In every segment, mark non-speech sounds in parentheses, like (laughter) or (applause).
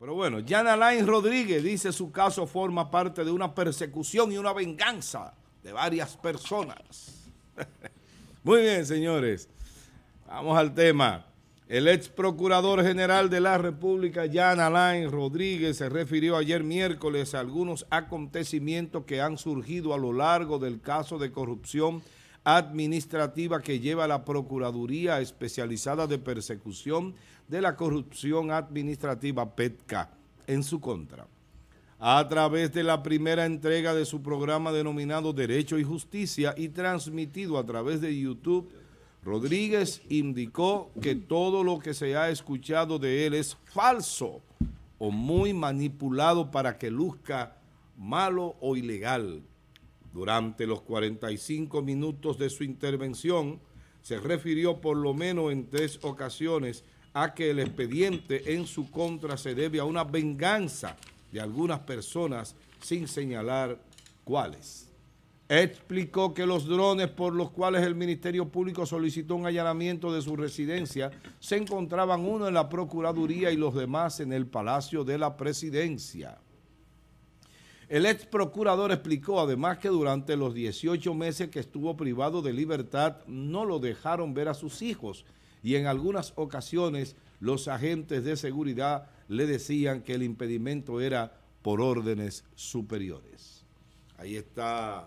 Pero bueno, Jan Alain Rodríguez dice su caso forma parte de una persecución y una venganza de varias personas. (laughs) Muy bien, señores. Vamos al tema. El ex procurador general de la República, Jan Alain Rodríguez, se refirió ayer miércoles a algunos acontecimientos que han surgido a lo largo del caso de corrupción administrativa que lleva la Procuraduría Especializada de Persecución de la Corrupción Administrativa PETCA en su contra. A través de la primera entrega de su programa denominado Derecho y Justicia y transmitido a través de YouTube, Rodríguez indicó que todo lo que se ha escuchado de él es falso o muy manipulado para que luzca malo o ilegal. Durante los 45 minutos de su intervención, se refirió por lo menos en tres ocasiones a que el expediente en su contra se debe a una venganza de algunas personas sin señalar cuáles. Explicó que los drones por los cuales el Ministerio Público solicitó un allanamiento de su residencia se encontraban uno en la Procuraduría y los demás en el Palacio de la Presidencia. El ex procurador explicó además que durante los 18 meses que estuvo privado de libertad no lo dejaron ver a sus hijos y en algunas ocasiones los agentes de seguridad le decían que el impedimento era por órdenes superiores. Ahí está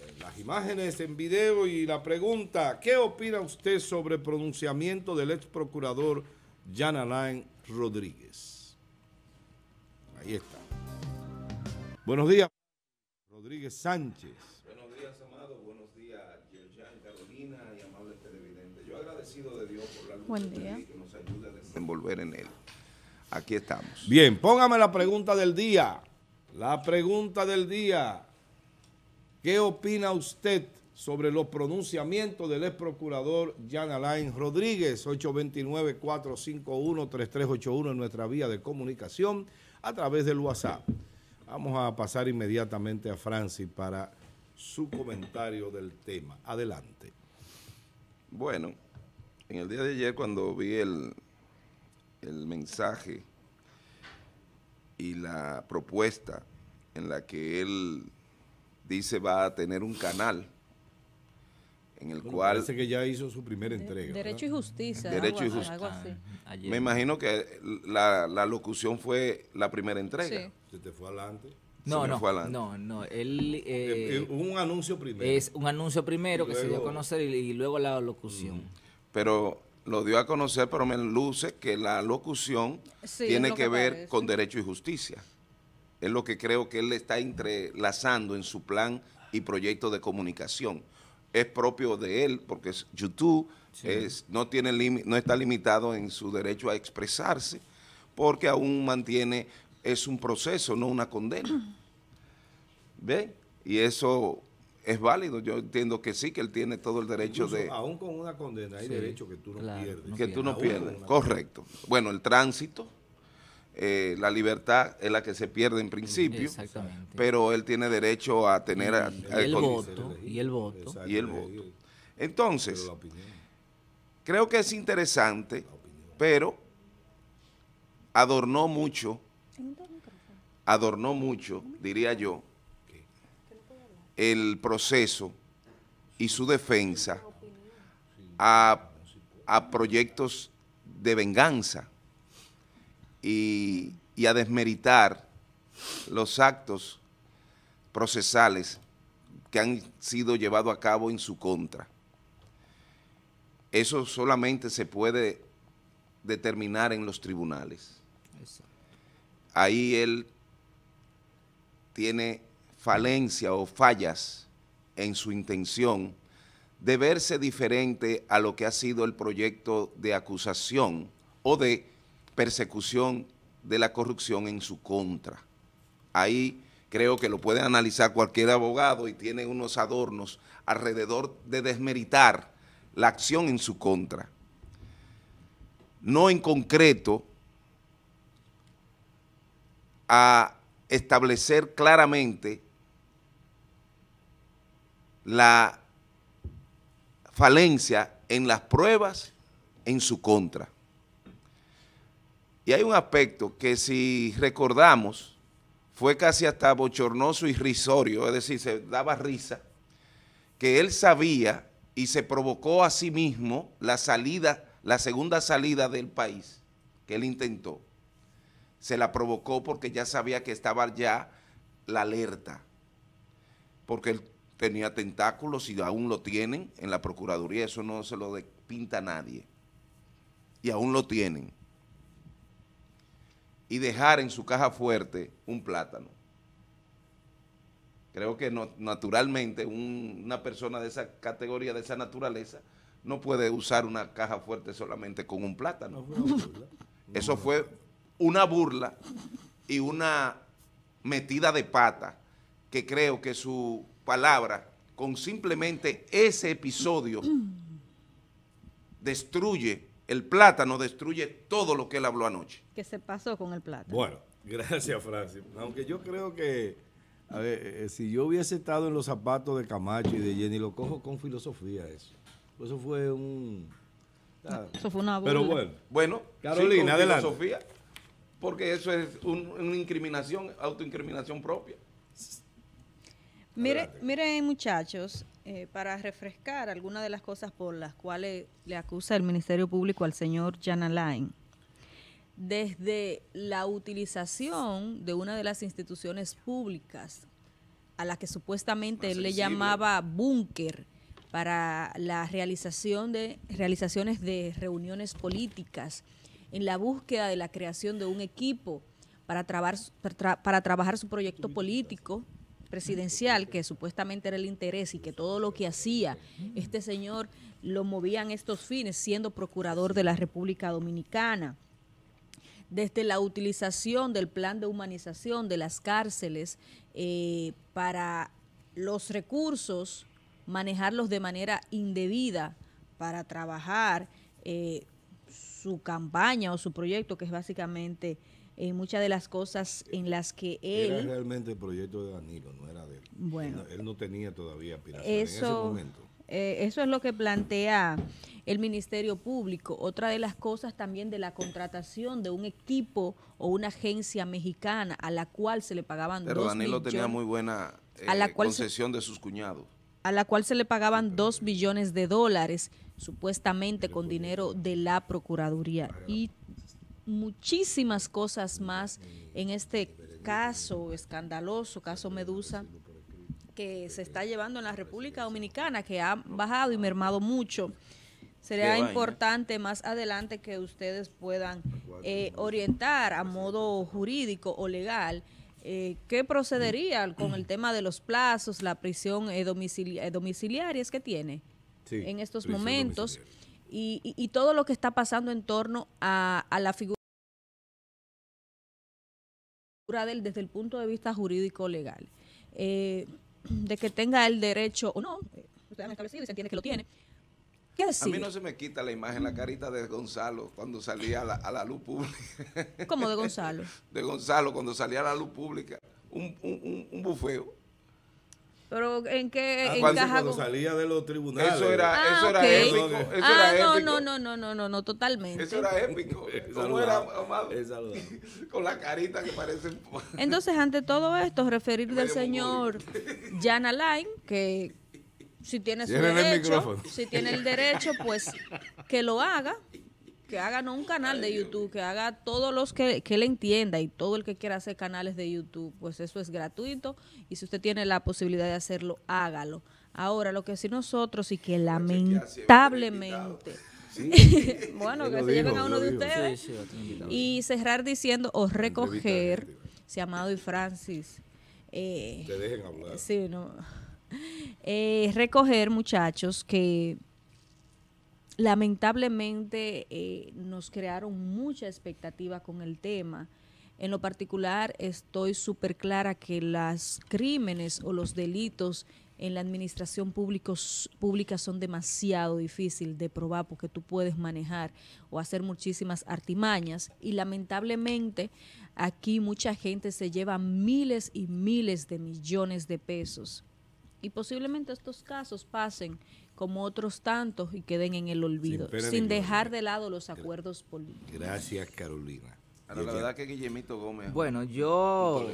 eh, las imágenes en video y la pregunta, ¿qué opina usted sobre el pronunciamiento del ex procurador Jan Alain Rodríguez? Ahí está. Buenos días, Rodríguez Sánchez. Buenos días, Amado. Buenos días, Yerjan, Carolina y amables televidentes. Yo agradecido de Dios por la luz que nos ayuda a desenvolver en él. Aquí estamos. Bien, póngame la pregunta del día. La pregunta del día. ¿Qué opina usted sobre los pronunciamientos del ex procurador Jan Alain Rodríguez, 829-451-3381 en nuestra vía de comunicación a través del WhatsApp? Vamos a pasar inmediatamente a Francis para su comentario del tema. Adelante. Bueno, en el día de ayer cuando vi el, el mensaje y la propuesta en la que él dice va a tener un canal en el cual... Parece que ya hizo su primera entrega. Derecho y justicia. Derecho y justicia. Me imagino que la, la, locución fue la primera entrega. ¿Se te fue adelante? No, no, no, no, él... Eh, eh, eh, un anuncio primero. Es un anuncio primero que se dio a conocer y, luego la locución. Pero lo dio a conocer, pero me luce que la locución tiene que, ver con derecho y justicia. Es lo que creo que él está entrelazando en su plan y proyecto de comunicación. Es propio de él, porque es YouTube es, no, tiene no está limitado en su derecho a expresarse, porque aún mantiene es un proceso, no una condena. (clears throat) ¿Ve? Y eso es válido. Yo entiendo que sí, que él tiene todo el derecho de... Aún con una condena hay derecho que tú no pierdes. que tú no pierdes, correcto. Bueno, el tránsito, eh, la libertad es la que se pierde en principio. Pero él tiene derecho a tener... el, voto, y el voto. Y el voto. Entonces, creo que es interesante, pero adornó mucho adornó mucho, diría yo, el proceso y su defensa a, proyectos de venganza y, y a desmeritar los actos procesales que han sido llevados a cabo en su contra. Eso solamente se puede determinar en los tribunales ahí él tiene falencia o fallas en su intención de verse diferente a lo que ha sido el proyecto de acusación o de persecución de la corrupción en su contra. Ahí creo que lo puede analizar cualquier abogado y tiene unos adornos alrededor de desmeritar la acción en su contra. No en concreto a establecer claramente la falencia en las pruebas en su contra. Y hay un aspecto que si recordamos fue casi hasta bochornoso y risorio, es decir, se daba risa, que él sabía y se provocó a sí mismo la salida, la segunda salida del país que él intentó se la provocó porque ya sabía que estaba ya la alerta, porque él tenía tentáculos y aún lo tienen en la Procuraduría, eso no se lo pinta a nadie, y aún lo tienen. Y dejar en su caja fuerte un plátano. Creo que no, naturalmente una persona de esa categoría, de esa naturaleza, no puede usar una caja fuerte solamente con un plátano. Eso fue una burla y una metida de pata que creo que su palabra, con simplemente ese episodio, destruye, el plátano destruye todo lo que él habló anoche. ¿Qué se pasó con el plátano. Bueno, (laughs) gracias Francis. Aunque yo creo que, a ver, eh, eh, si yo hubiese estado en los zapatos de Camacho y de Jenny, lo cojo con filosofía eso. Eso fue un... Eso fue una burla. Pero bueno. Bueno, Carolina, adelante porque eso es una incriminación, autoincriminación propia. Mire, mire muchachos, eh, para refrescar algunas de las cosas por las cuales le acusa el Ministerio Público al señor Jan Alain, desde la utilización de una de las instituciones públicas a la que supuestamente él le llamaba búnker para la realización de realizaciones de reuniones políticas, en la búsqueda de la creación de un equipo para, trabajar su proyecto político presidencial, que supuestamente era el interés y que todo lo que hacía este señor lo movían estos fines, siendo procurador de la República Dominicana. Desde la utilización del plan de humanización de las cárceles eh, para los recursos, manejarlos de manera indebida para trabajar eh, su campaña o su proyecto, que es básicamente eh, muchas de las cosas en las que él... Era realmente el proyecto de Danilo, no era de él. Bueno. Él, no, tenía todavía aspiración eso, en ese momento. Eh, eso es lo que plantea el Ministerio Público. Otra de las cosas también de la contratación de un equipo o una agencia mexicana a la cual se le pagaban Pero Danilo tenía muy buena a la eh, concesión de sus cuñados a la cual se le pagaban 2 billones de dólares, supuestamente con dinero de la Procuraduría. Y muchísimas cosas más en este caso escandaloso, caso Medusa, que se está llevando en la República Dominicana, que ha bajado y mermado mucho. Sería importante más adelante que ustedes puedan eh, orientar a modo jurídico o legal eh, ¿qué procedería con el tema de los plazos, la prisión eh, eh domiciliaria que tiene en estos momentos y, todo lo que está pasando en torno a, la figura del desde el punto de vista jurídico legal? Eh, de que tenga el derecho o no, establecido y se entiende que lo tiene, a mí no se me quita la imagen, la mm. carita de Gonzalo cuando salía a la, luz pública. ¿Cómo de (laughs) Gonzalo? De Gonzalo cuando salía a la luz pública. Un, un, un bufeo. Pero en qué ah, encaja cuando salía de los tribunales. Eso era, ah, eso era épico. Eso ah, era no, no, no, no, no, no, no, totalmente. Eso era épico. (laughs) ¿Cómo era, (laughs) Con la carita que parece. Entonces, ante todo esto, referir del señor Jan Alain, que si tiene derecho, el si tiene el derecho, pues que lo haga, que haga no un canal de YouTube, que haga todos los que, le entienda y todo el que quiera hacer canales de YouTube, pues eso es gratuito y si usted tiene la posibilidad de hacerlo, hágalo. Ahora, lo que sí nosotros y que lamentablemente... (laughs) bueno, que se lleven a uno de ustedes. y cerrar diciendo o recoger, si Amado y Francis... Eh, Te dejen hablar. Sí, no (laughs) eh, recoger muchachos que lamentablemente eh, nos crearon mucha expectativa con el tema. En lo particular, estoy súper clara que los crímenes o los delitos en la administración pública son demasiado difíciles de probar porque tú puedes manejar o hacer muchísimas artimañas y lamentablemente aquí mucha gente se lleva miles y miles de millones de pesos y posiblemente estos casos pasen como otros tantos y queden en el olvido, sin, dejar de lado los acuerdos políticos. Gracias, Carolina. la verdad que Guillemito Gómez. Bueno, yo.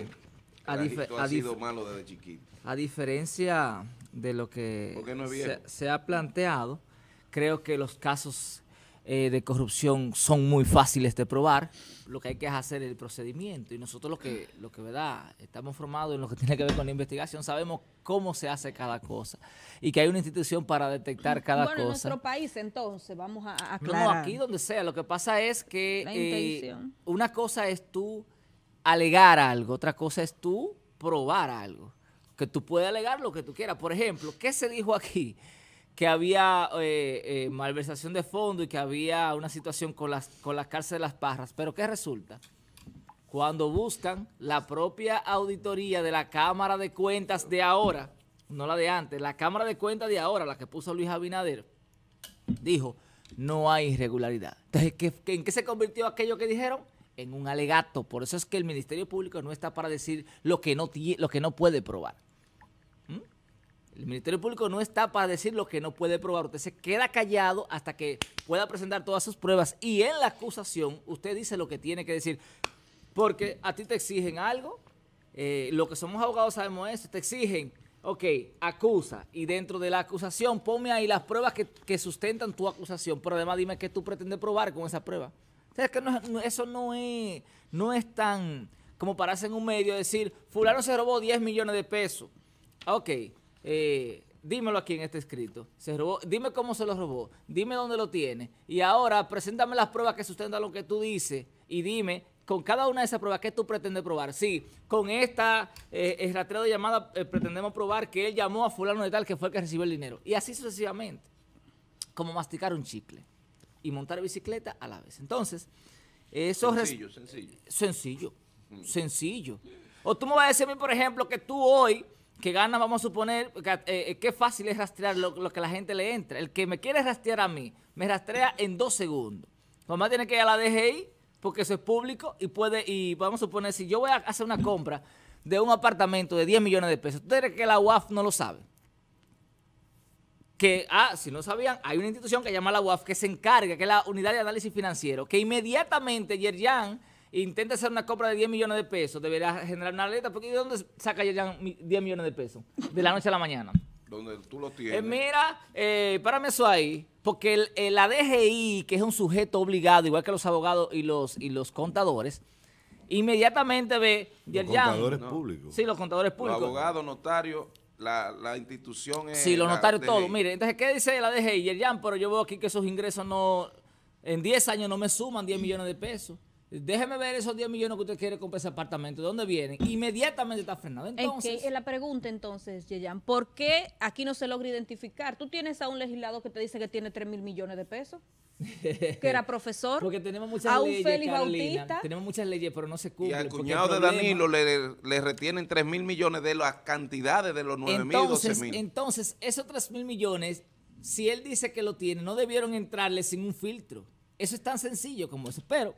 A, ha sido malo desde chiquito. a diferencia de lo que se, ha planteado, creo que los casos eh, de corrupción son muy fáciles de probar. Lo que hay que hacer es el procedimiento. Y nosotros lo que, lo que verdad, estamos formados en lo que tiene que ver con la investigación, sabemos cómo se hace cada cosa y que hay una institución para detectar mm. cada bueno, cosa. en nuestro país entonces, vamos a, aclarar. No, aquí donde sea, lo que pasa es que eh, una cosa es tú alegar algo, otra cosa es tú probar algo, que tú puedes alegar lo que tú quieras. Por ejemplo, ¿qué se dijo aquí? que había eh, eh, malversación de fondo y que había una situación con las, con las cárceles de las parras. Pero ¿qué resulta? cuando buscan la propia auditoría de la Cámara de Cuentas de ahora, no la de antes, la Cámara de Cuentas de ahora, la que puso Luis Abinader, dijo, no hay irregularidad. Entonces, en qué se convirtió aquello que dijeron? En un alegato. Por eso es que el Ministerio Público no está para decir lo que no, lo que no puede probar. ¿Mm? El Ministerio Público no está para decir lo que no puede probar. Usted se queda callado hasta que pueda presentar todas sus pruebas y en la acusación usted dice lo que tiene que decir. Porque a ti te exigen algo, eh, lo que somos abogados sabemos eso, te exigen, ok, acusa, y dentro de la acusación ponme ahí las pruebas que, sustentan tu acusación, pero además dime qué tú pretendes probar con esa prueba. que eso no es, no es tan como pararse en un medio decir, fulano se robó 10 millones de pesos. Ok, eh, dímelo aquí en este escrito. Se robó, dime cómo se lo robó, dime dónde lo tiene. Y ahora preséntame las pruebas que sustentan lo que tú dices y dime con cada una de esas pruebas, ¿qué tú pretendes probar? Sí, con esta eh, rastreo de llamada eh, pretendemos probar que él llamó a fulano de tal que fue el que recibió el dinero. Y así sucesivamente, como masticar un chicle y montar bicicleta a la vez. Entonces, eso es... Sencillo, sencillo. Sencillo, sencillo. O tú me vas a decir por ejemplo, que tú hoy que ganas, vamos a suponer, que, eh, eh, qué fácil es rastrear lo, que la gente le entra. El que me quiere rastrear a mí, me rastrea en dos segundos. Mamá tiene que ir a la DGI, porque eso es público y puede, y vamos a suponer, si yo voy a hacer una compra de un apartamento de 10 millones de pesos, ¿Tú crees que la UAF no lo sabe? Que, ah, si no sabían, hay una institución que se llama la UAF que se encarga, que es la Unidad de Análisis Financiero, que inmediatamente Yerjan intenta hacer una compra de 10 millones de pesos, deberá generar una alerta, porque ¿de dónde saca Yerjan 10 millones de pesos? De la noche a la mañana. Donde tú lo eh, tienes. mira, eh, párame eso ahí. Porque el, la DGI, que es un sujeto obligado, igual que los abogados y los, y los contadores, inmediatamente ve... Los contadores públicos. Sí, los contadores públicos. Los abogados, notarios, la, la, institución Sí, los notarios, todos. Mire, entonces, ¿qué dice la DGI? Yerjan, pero yo veo aquí que esos ingresos no... En 10 años no me suman 10 mm. millones de pesos. Déjeme ver esos 10 millones que usted quiere comprar ese apartamento. ¿De dónde vienen? Inmediatamente está frenado. Entonces, es la pregunta entonces, Yeyan, ¿por qué aquí no se logra identificar? ¿Tú tienes a un legislador que te dice que tiene 3 mil millones de pesos? (laughs) que era profesor. Porque tenemos muchas a un leyes, Félix Tenemos muchas leyes, pero no se cumplen. Y al cuñado de Danilo le, retienen 3 mil millones de las cantidades de los 9 mil, 12 mil. Entonces, esos 3 mil millones, si él dice que lo tiene, no debieron entrarle sin un filtro. Eso es tan sencillo como eso. Pero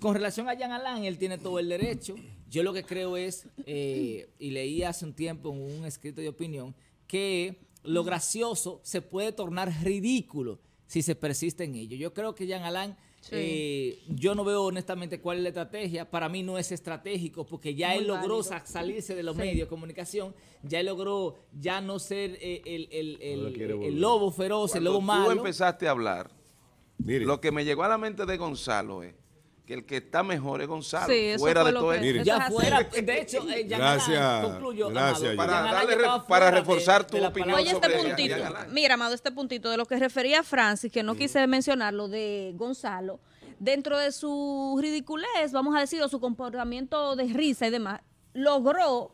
con relación a Jean Alain, él tiene todo el derecho. Yo lo que creo es, eh, y leí hace un tiempo en un escrito de opinión, que lo gracioso se puede tornar ridículo si se persiste en ello. Yo creo que Jan Alain, eh, yo no veo honestamente cuál es la estrategia. Para mí no es estratégico porque ya él logró salirse de los medios de comunicación, ya él logró ya no ser eh, el, lobo feroz, el lobo malo. Tú empezaste a hablar. Lo que me llegó a la mente de Gonzalo es el que está mejor es Gonzalo. fuera de todo Ya fuera, de hecho, eh, gracias, concluyó, gracias, para, reforzar eh, tu opinión. Oye, mira, Amado, este puntito de lo que refería Francis, que no quise mencionar lo de Gonzalo, dentro de su ridiculez, vamos a decir, o su comportamiento de risa y demás, logró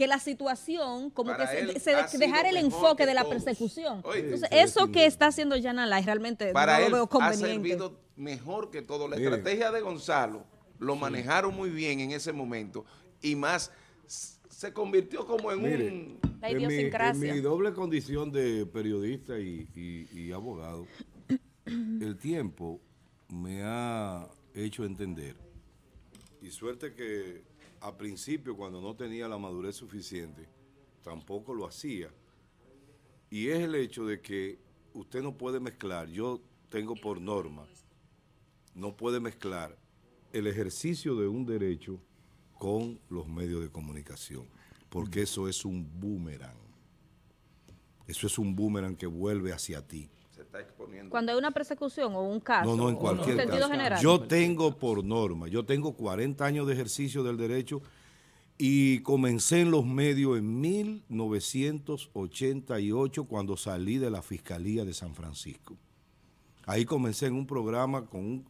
que la situación, como que se, dejar el enfoque de la persecución. Entonces, eso que está haciendo es realmente Para lo veo conveniente. Ha servido mejor que todo. La estrategia de Gonzalo lo manejaron muy bien en ese momento y más se convirtió como en un... mi, doble condición de periodista y abogado, (clears throat) el tiempo me ha hecho entender, y suerte que a principio cuando no tenía la madurez suficiente, tampoco lo hacía. Y es el hecho de que usted no puede mezclar, yo tengo por norma, no puede mezclar el ejercicio de un derecho con los medios de comunicación, porque eso es un boomerang. Eso es un boomerang que vuelve hacia ti. Cuando hay una persecución o un caso. en cualquier General. Yo tengo por norma, yo tengo 40 años de ejercicio del derecho y comencé en los medios en 1988 cuando salí de la Fiscalía de San Francisco. Ahí comencé en un programa con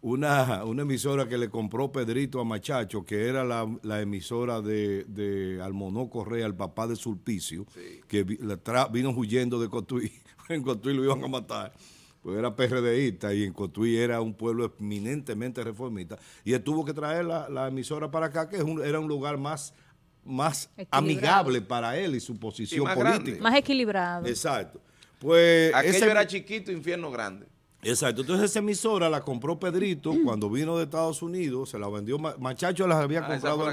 una, emisora que le compró Pedrito a Machacho, que era la, emisora de, de, Almonó Correa, el papá de Sulpicio, que vino huyendo de Cotuí en Cotuí lo iban a matar, pues era PRDista y en Cotuí era un pueblo eminentemente reformista. Y él tuvo que traer la, emisora para acá, que era un lugar más más amigable para él y su posición política. Más equilibrado. Exacto. Pues Aquello ese, era chiquito, infierno grande. Exacto. Entonces esa emisora la compró Pedrito (clears throat) cuando vino de Estados Unidos, se la vendió, Machacho las había ah, comprado.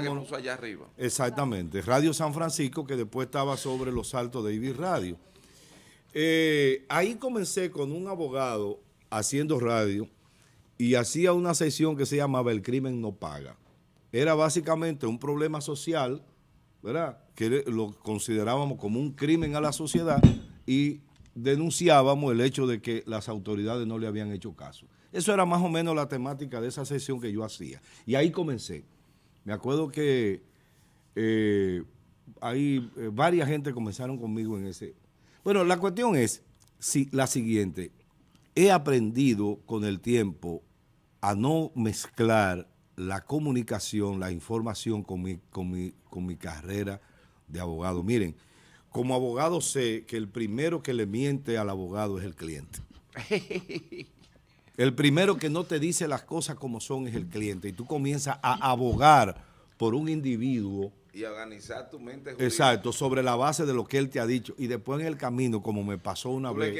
arriba. Exactamente. Radio San Francisco, que después estaba sobre los saltos de Ibis Radio. Eh, ahí comencé con un abogado haciendo radio y hacía una sesión que se llamaba El crimen no paga. Era básicamente un problema social, ¿verdad? Que lo considerábamos como un crimen a la sociedad y denunciábamos el hecho de que las autoridades no le habían hecho caso. Eso era más o menos la temática de esa sesión que yo hacía. Y ahí comencé. Me acuerdo que eh, ahí eh, varias gente comenzaron conmigo en ese, bueno, la cuestión es la siguiente. He aprendido con el tiempo a no mezclar la comunicación, la información con mi, con mi carrera de abogado. Miren, como abogado sé que el primero que le miente al abogado es el cliente. El primero que no te dice las cosas como son es el cliente y tú comienzas a abogar por un individuo y organizar tu mente. Exacto, sobre la base de lo que él te ha dicho. Y después en el camino, como me pasó una vez.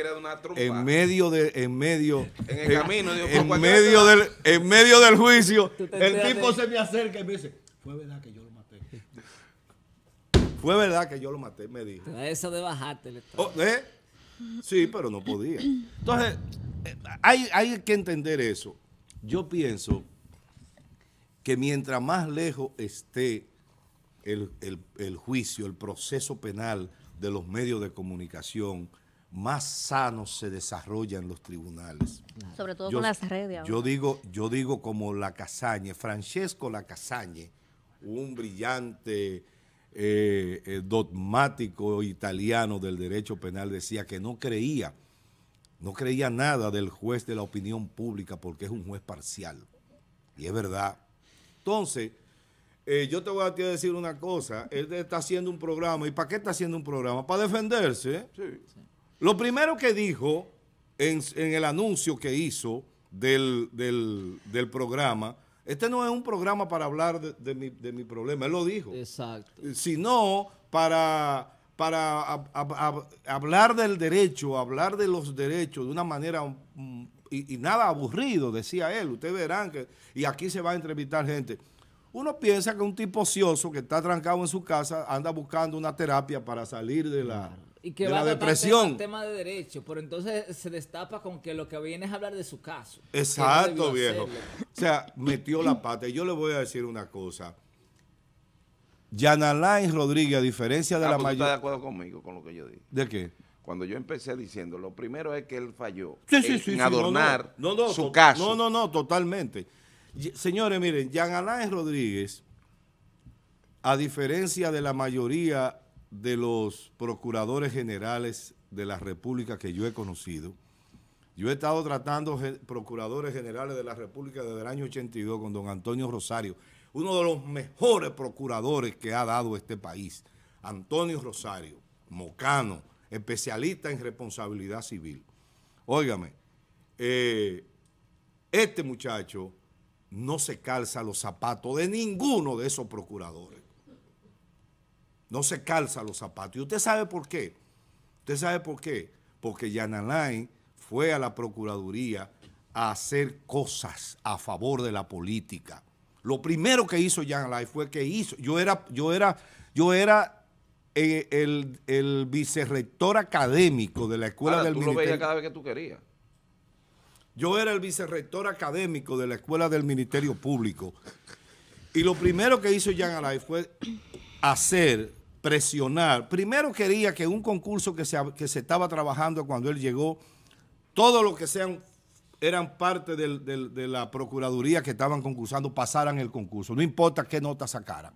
en medio de, en medio. En el camino, en medio del, en medio del juicio, el tipo se me acerca y me dice, fue verdad que yo lo maté. (laughs) fue verdad que yo lo maté, me dijo. Eso de bajarte oh, ¿eh? Sí, pero no podía. Entonces, eh, hay, hay que entender eso. Yo pienso que mientras más lejos esté el, juicio, el proceso penal de los medios de comunicación, más sano se desarrolla en los tribunales. Sobre todo con las redes. Yo digo, yo digo como Francesco Francesco Casañe un brillante eh, eh, dogmático italiano del derecho penal, decía que no creía, no creía nada del juez de la opinión pública porque es un juez parcial. Y es verdad. Entonces, eh, yo te voy a decir una cosa, él está haciendo un programa, ¿y para qué está haciendo un programa? Para defenderse. Lo primero que dijo en, el anuncio que hizo del, programa, este no es un programa para hablar de, mi, problema, él lo dijo. Exacto. Eh, Sino para, para hablar del derecho, hablar de los derechos de una manera mm, y, y nada aburrido, decía él. Ustedes verán que, y aquí se va a entrevistar gente. Uno piensa que un tipo ocioso que está trancado en su casa anda buscando una terapia para salir de la, y que va la depresión. Tema, tema de derecho, pero entonces se destapa con que lo que viene es hablar de su caso. Exacto, viejo. O sea, metió la pata. Y yo le voy a decir una cosa. Yanalain Rodríguez, a diferencia de ah, la pues mayoría. está de acuerdo conmigo con lo que yo dije? ¿De qué? Cuando yo empecé diciendo, lo primero es que él falló en adornar su caso. No, no, no, totalmente. Señores, miren, Jean Alain Rodríguez, a diferencia de la mayoría de los procuradores generales de la República que yo he conocido, yo he estado tratando procuradores generales de la República desde el año 82 con don Antonio Rosario, uno de los mejores procuradores que ha dado este país, Antonio Rosario, mocano, especialista en responsabilidad civil. Óigame, eh, este muchacho no se calza los zapatos de ninguno de esos procuradores. No se calza los zapatos. ¿Y usted sabe por qué? ¿Usted sabe por qué? Porque Alain fue a la Procuraduría a hacer cosas a favor de la política. Lo primero que hizo Alain fue que hizo, yo era, yo era, yo era eh, el, vicerrector académico de la escuela del Militar. Ministerio. Lo veía cada vez que tú querías. Yo era el vicerrector académico de la Escuela del Ministerio Público. Y lo primero que hizo Jean Alay fue hacer, presionar. Primero quería que un concurso que se, que se estaba trabajando cuando él llegó, todo lo que sean eran parte de la Procuraduría que estaban concursando, pasaran el concurso. No importa qué nota sacaran.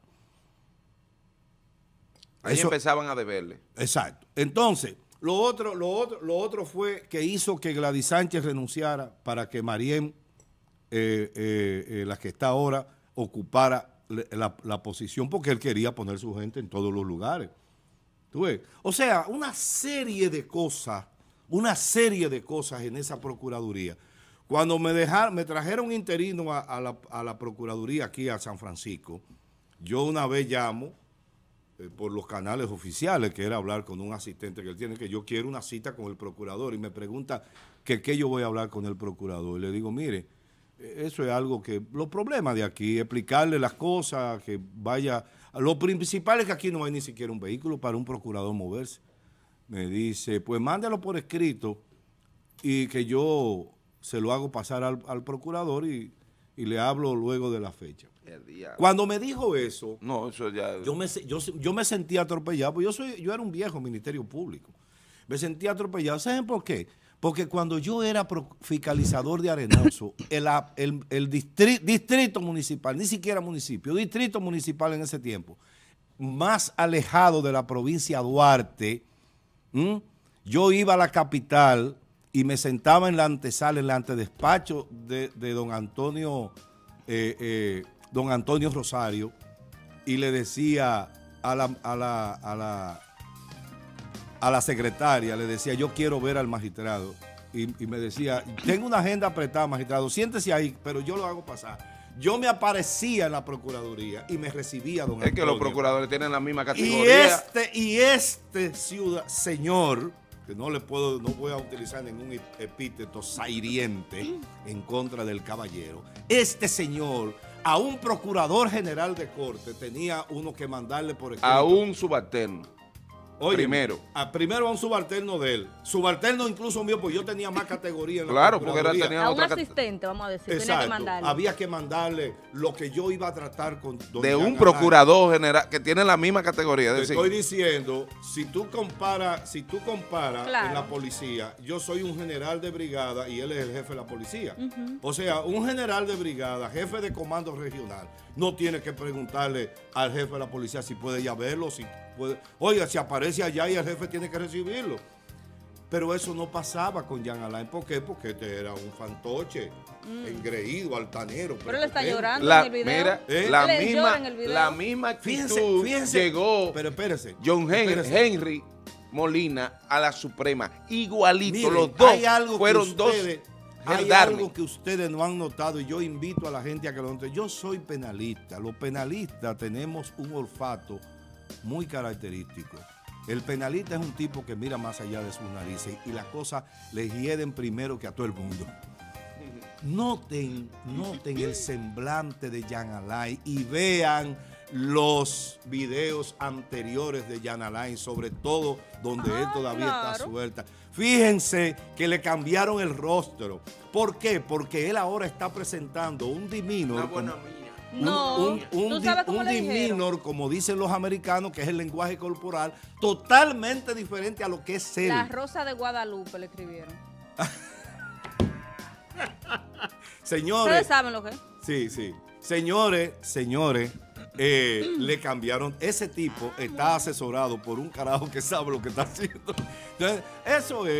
Ahí empezaban a deberle. Exacto. Entonces, lo otro, lo otro, lo otro fue que hizo que Gladys Sánchez renunciara para que Mariem, eh, eh, eh, la que está ahora, ocupara la, posición porque él quería poner su gente en todos los lugares. O sea, una serie de cosas, una serie de cosas en esa Procuraduría. Cuando me, dejaron, me trajeron interino a la Procuraduría aquí a San Francisco, yo una vez llamo eh, por los canales oficiales, que era hablar con un asistente que él tiene, que yo quiero una cita con el procurador y me pregunta que qué yo voy a hablar con el procurador. Y le digo, mire, eh, eso es algo que los problemas de aquí, explicarle las cosas, que vaya... Lo principal es que aquí no hay ni siquiera un vehículo para un procurador moverse. Me dice, pues mándalo por escrito y que yo se lo hago pasar al, procurador y le hablo luego de la fecha. Cuando me dijo eso, yo, me, sentí atropellado, pues yo, soy, yo era un viejo Ministerio Público. Me sentí atropellado. ¿Saben por qué? Porque cuando yo era fiscalizador de Arenoso, (coughs) el, distrito municipal, ni siquiera municipio, distrito municipal en ese tiempo, más alejado de la provincia Duarte, yo iba a la capital y me sentaba en la antesala, en el antedespacho de, de don Antonio eh, eh, don Antonio Rosario y le decía a la, a la, secretaria, le decía, yo quiero ver al magistrado. Y, me decía, tengo una agenda apretada, magistrado, siéntese ahí, pero yo lo hago pasar. Yo me aparecía en la Procuraduría y me recibía don Es que los procuradores tienen la misma categoría. Y este, y este ciudad, señor, que no le puedo, no voy a utilizar ningún epíteto sairiente en contra del caballero, este señor a un procurador general de corte tenía uno que mandarle por ejemplo. A un subalterno primero. A, primero un subalterno de él. Subalterno incluso mío, porque yo tenía más categoría. En claro, porque era, tenía a un asistente, vamos a decir. Tenía que mandarle. Había que mandarle lo que yo iba a tratar con. de un procurador general que tiene la misma categoría. Te estoy diciendo, si tú comparas, si tú en la policía, yo soy un general de brigada y él es el jefe de la policía. O sea, un general de brigada, jefe de comando regional, no tiene que preguntarle al jefe de la policía si puede ya verlo, si oiga, si aparece allá y el jefe tiene que recibirlo. Pero eso no pasaba con Jean Alain. ¿Por qué? Porque este era un fantoche, mm. engreído, altanero. Pero, él está llorando la, en el video. la, misma, la misma actitud fíjense, fíjense. llegó pero espérese, John Henry, Henry, Molina a la Suprema. Igualito, los dos fueron ustedes, dos. Hay algo que ustedes no han notado y yo invito a la gente a que lo note. Yo soy penalista. Los penalistas tenemos un olfato muy característico. El penalista es un tipo que mira más allá de sus narices y las cosas le hieden primero que a todo el mundo. Noten, noten el semblante de Jan Alain y vean los videos anteriores de Jan Alain, sobre todo donde él ah, todavía está suelta. Fíjense que le cambiaron el rostro. ¿Por qué? Porque él ahora está presentando un divino no, un, un, como dicen los americanos, que es el lenguaje corporal, totalmente diferente a lo que es ser. La rosa de Guadalupe le escribieron. (laughs) señores. Ustedes saben lo que es. Sí, sí. Señores, señores. Eh, le cambiaron. Ese tipo está asesorado por un carajo que sabe lo que está haciendo. Entonces, eso es.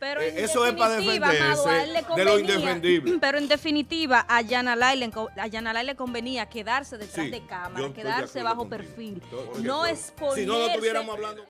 Eh, eso es para defenderse de lo indefendible. (clears throat) Pero en definitiva, a Yanalay le, a convenía quedarse detrás de cámara, quedarse bajo perfil. no exponerse. Si no, lo estuviéramos hablando.